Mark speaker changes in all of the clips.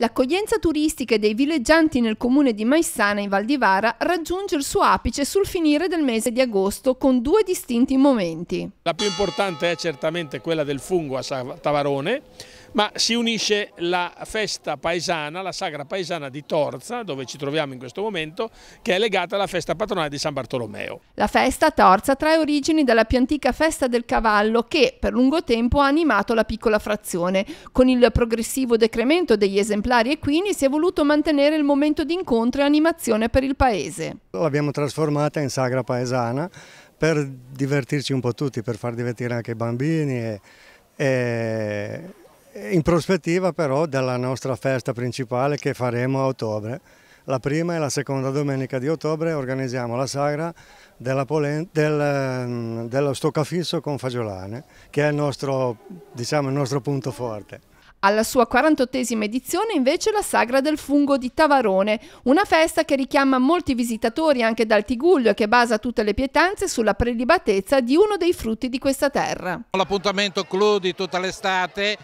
Speaker 1: L'accoglienza turistica dei villeggianti nel comune di Maissana in Valdivara raggiunge il suo apice sul finire del mese di agosto con due distinti momenti.
Speaker 2: La più importante è certamente quella del fungo a Tavarone ma si unisce la festa paesana, la sagra paesana di Torza, dove ci troviamo in questo momento, che è legata alla festa patronale di San Bartolomeo.
Speaker 1: La festa Torza trae origini dalla più antica festa del cavallo che per lungo tempo ha animato la piccola frazione. Con il progressivo decremento degli esemplari equini si è voluto mantenere il momento di incontro e animazione per il paese.
Speaker 3: L'abbiamo trasformata in sagra paesana per divertirci un po' tutti, per far divertire anche i bambini e, e eh, in prospettiva però della nostra festa principale che faremo a ottobre. La prima e la seconda domenica di ottobre organizziamo la sagra polen, del, mm, dello stoccafisso con fagiolane, che è il nostro, diciamo, il nostro punto forte.
Speaker 1: Alla sua 48esima edizione invece la Sagra del Fungo di Tavarone, una festa che richiama molti visitatori anche dal Tiguglio e che basa tutte le pietanze sulla prelibatezza di uno dei frutti di questa terra.
Speaker 4: L'appuntamento clou di tutta l'estate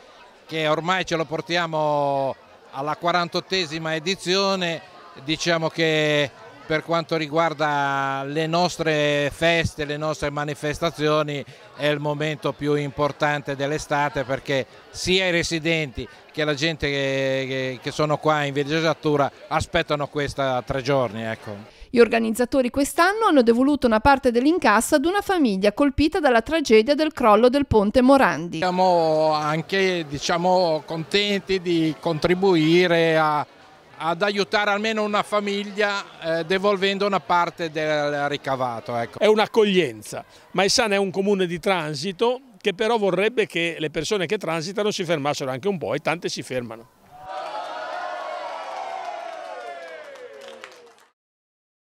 Speaker 4: che ormai ce lo portiamo alla 48esima edizione, diciamo che per quanto riguarda le nostre feste, le nostre manifestazioni è il momento più importante dell'estate perché sia i residenti che la gente che, sono qua in villeggiatura aspettano questa tre giorni. Ecco.
Speaker 1: Gli organizzatori quest'anno hanno devoluto una parte dell'incasso ad una famiglia colpita dalla tragedia del crollo del ponte Morandi.
Speaker 4: Siamo anche diciamo, contenti di contribuire a, ad aiutare almeno una famiglia eh, devolvendo una parte
Speaker 2: del ricavato. Ecco. È un'accoglienza, Maesana è un comune di transito che però vorrebbe che le persone che transitano si fermassero anche un po' e tante si fermano.